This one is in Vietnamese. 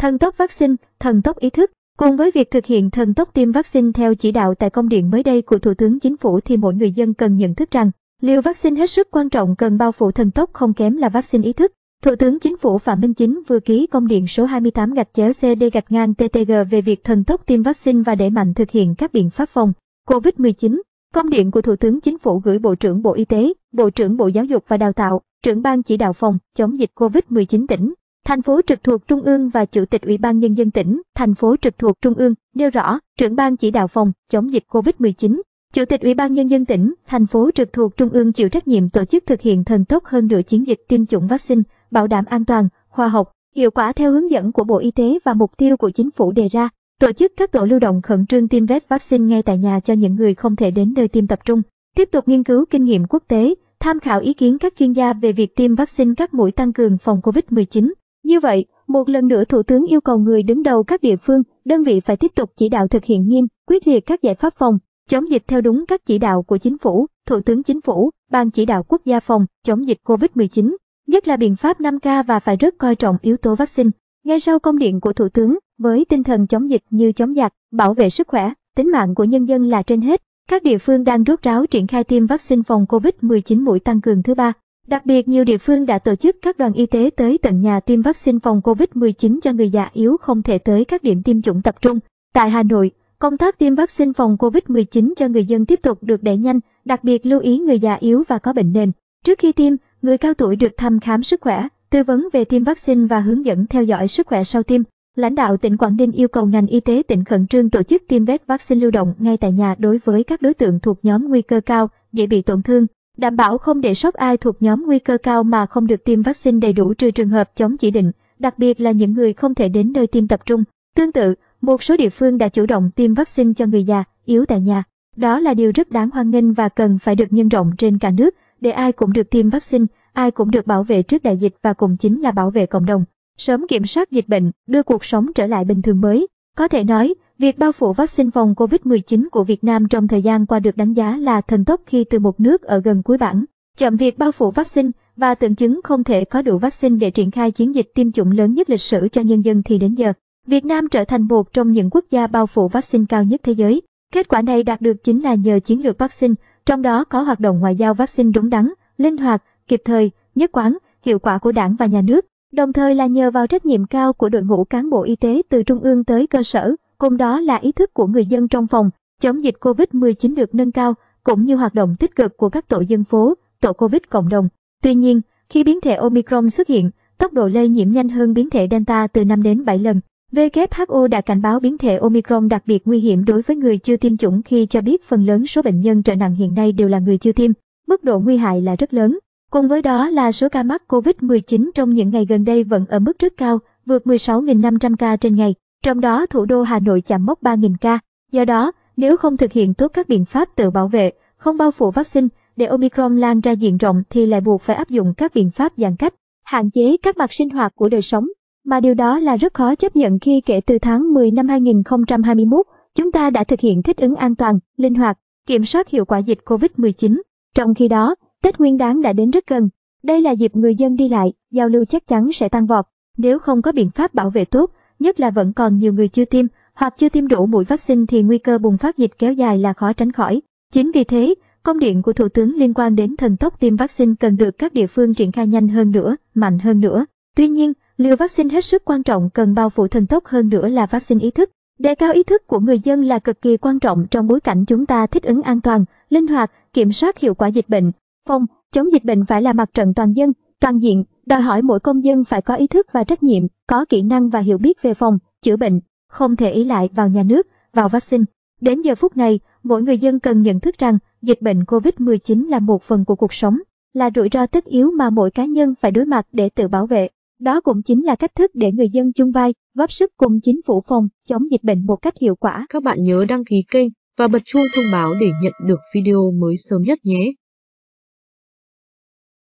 Thần tốc vaccine, thần tốc ý thức Cùng với việc thực hiện thần tốc tiêm vaccine theo chỉ đạo tại công điện mới đây của Thủ tướng Chính phủ thì mỗi người dân cần nhận thức rằng liều vaccine hết sức quan trọng cần bao phủ thần tốc không kém là vaccine ý thức. Thủ tướng Chính phủ Phạm Minh Chính vừa ký công điện số 28 gạch chéo CD gạch ngang TTG về việc thần tốc tiêm vaccine và đẩy mạnh thực hiện các biện pháp phòng COVID-19. Công điện của Thủ tướng Chính phủ gửi Bộ trưởng Bộ Y tế, Bộ trưởng Bộ Giáo dục và Đào tạo, trưởng ban chỉ đạo phòng chống dịch COVID-19 tỉnh, Thành phố trực thuộc Trung ương và Chủ tịch Ủy ban Nhân dân tỉnh, thành phố trực thuộc Trung ương nêu rõ trưởng ban chỉ đạo phòng chống dịch COVID-19, Chủ tịch Ủy ban Nhân dân tỉnh, thành phố trực thuộc Trung ương chịu trách nhiệm tổ chức thực hiện thần tốc hơn nửa chiến dịch tiêm chủng vaccine, bảo đảm an toàn, khoa học, hiệu quả theo hướng dẫn của Bộ Y tế và mục tiêu của chính phủ đề ra, tổ chức các tổ lưu động khẩn trương tiêm vét vaccine ngay tại nhà cho những người không thể đến nơi tiêm tập trung, tiếp tục nghiên cứu kinh nghiệm quốc tế, tham khảo ý kiến các chuyên gia về việc tiêm vaccine các mũi tăng cường phòng COVID-19. Như vậy, một lần nữa Thủ tướng yêu cầu người đứng đầu các địa phương, đơn vị phải tiếp tục chỉ đạo thực hiện nghiêm, quyết liệt các giải pháp phòng, chống dịch theo đúng các chỉ đạo của Chính phủ, Thủ tướng Chính phủ, Ban chỉ đạo quốc gia phòng, chống dịch COVID-19, nhất là biện pháp 5K và phải rất coi trọng yếu tố vaccine. Ngay sau công điện của Thủ tướng, với tinh thần chống dịch như chống giặc, bảo vệ sức khỏe, tính mạng của nhân dân là trên hết, các địa phương đang rốt ráo triển khai tiêm vaccine phòng COVID-19 mũi tăng cường thứ ba. Đặc biệt nhiều địa phương đã tổ chức các đoàn y tế tới tận nhà tiêm vaccine phòng COVID-19 cho người già yếu không thể tới các điểm tiêm chủng tập trung. Tại Hà Nội, công tác tiêm vaccine phòng COVID-19 cho người dân tiếp tục được đẩy nhanh, đặc biệt lưu ý người già yếu và có bệnh nền. Trước khi tiêm, người cao tuổi được thăm khám sức khỏe, tư vấn về tiêm vaccine và hướng dẫn theo dõi sức khỏe sau tiêm. Lãnh đạo tỉnh Quảng Ninh yêu cầu ngành y tế tỉnh khẩn trương tổ chức tiêm vét vaccine lưu động ngay tại nhà đối với các đối tượng thuộc nhóm nguy cơ cao, dễ bị tổn thương đảm bảo không để sót ai thuộc nhóm nguy cơ cao mà không được tiêm vaccine đầy đủ trừ trường hợp chống chỉ định, đặc biệt là những người không thể đến nơi tiêm tập trung. Tương tự, một số địa phương đã chủ động tiêm vaccine cho người già, yếu tại nhà. Đó là điều rất đáng hoan nghênh và cần phải được nhân rộng trên cả nước, để ai cũng được tiêm vaccine, ai cũng được bảo vệ trước đại dịch và cũng chính là bảo vệ cộng đồng. Sớm kiểm soát dịch bệnh, đưa cuộc sống trở lại bình thường mới. Có thể nói, Việc bao phủ vaccine phòng COVID-19 của Việt Nam trong thời gian qua được đánh giá là thần tốc khi từ một nước ở gần cuối bảng. Chậm việc bao phủ vaccine và tượng chứng không thể có đủ vaccine để triển khai chiến dịch tiêm chủng lớn nhất lịch sử cho nhân dân thì đến giờ. Việt Nam trở thành một trong những quốc gia bao phủ vaccine cao nhất thế giới. Kết quả này đạt được chính là nhờ chiến lược vaccine, trong đó có hoạt động ngoại giao vaccine đúng đắn, linh hoạt, kịp thời, nhất quán, hiệu quả của đảng và nhà nước, đồng thời là nhờ vào trách nhiệm cao của đội ngũ cán bộ y tế từ trung ương tới cơ sở cùng đó là ý thức của người dân trong phòng, chống dịch COVID-19 được nâng cao, cũng như hoạt động tích cực của các tổ dân phố, tổ COVID cộng đồng. Tuy nhiên, khi biến thể Omicron xuất hiện, tốc độ lây nhiễm nhanh hơn biến thể Delta từ 5 đến 7 lần. WHO đã cảnh báo biến thể Omicron đặc biệt nguy hiểm đối với người chưa tiêm chủng khi cho biết phần lớn số bệnh nhân trở nặng hiện nay đều là người chưa tiêm. Mức độ nguy hại là rất lớn. Cùng với đó là số ca mắc COVID-19 trong những ngày gần đây vẫn ở mức rất cao, vượt 16.500 ca trên ngày trong đó thủ đô Hà Nội chạm mốc 3.000 ca. Do đó, nếu không thực hiện tốt các biện pháp tự bảo vệ, không bao phủ vaccine, để Omicron lan ra diện rộng thì lại buộc phải áp dụng các biện pháp giãn cách, hạn chế các mặt sinh hoạt của đời sống. Mà điều đó là rất khó chấp nhận khi kể từ tháng 10 năm 2021, chúng ta đã thực hiện thích ứng an toàn, linh hoạt, kiểm soát hiệu quả dịch COVID-19. Trong khi đó, Tết Nguyên đán đã đến rất gần. Đây là dịp người dân đi lại, giao lưu chắc chắn sẽ tăng vọt. Nếu không có biện pháp bảo vệ tốt, nhất là vẫn còn nhiều người chưa tiêm hoặc chưa tiêm đủ mũi vaccine thì nguy cơ bùng phát dịch kéo dài là khó tránh khỏi. Chính vì thế, công điện của Thủ tướng liên quan đến thần tốc tiêm vaccine cần được các địa phương triển khai nhanh hơn nữa, mạnh hơn nữa. Tuy nhiên, liều vaccine hết sức quan trọng cần bao phủ thần tốc hơn nữa là vaccine ý thức. Đề cao ý thức của người dân là cực kỳ quan trọng trong bối cảnh chúng ta thích ứng an toàn, linh hoạt, kiểm soát hiệu quả dịch bệnh. Phòng, chống dịch bệnh phải là mặt trận toàn dân, toàn diện, đòi hỏi mỗi công dân phải có ý thức và trách nhiệm, có kỹ năng và hiểu biết về phòng, chữa bệnh, không thể ý lại vào nhà nước, vào vaccine. Đến giờ phút này, mỗi người dân cần nhận thức rằng dịch bệnh COVID-19 là một phần của cuộc sống, là rủi ro tất yếu mà mỗi cá nhân phải đối mặt để tự bảo vệ. Đó cũng chính là cách thức để người dân chung vai, góp sức cùng chính phủ phòng chống dịch bệnh một cách hiệu quả. Các bạn nhớ đăng ký kênh và bật chuông thông báo để nhận được video mới sớm nhất nhé.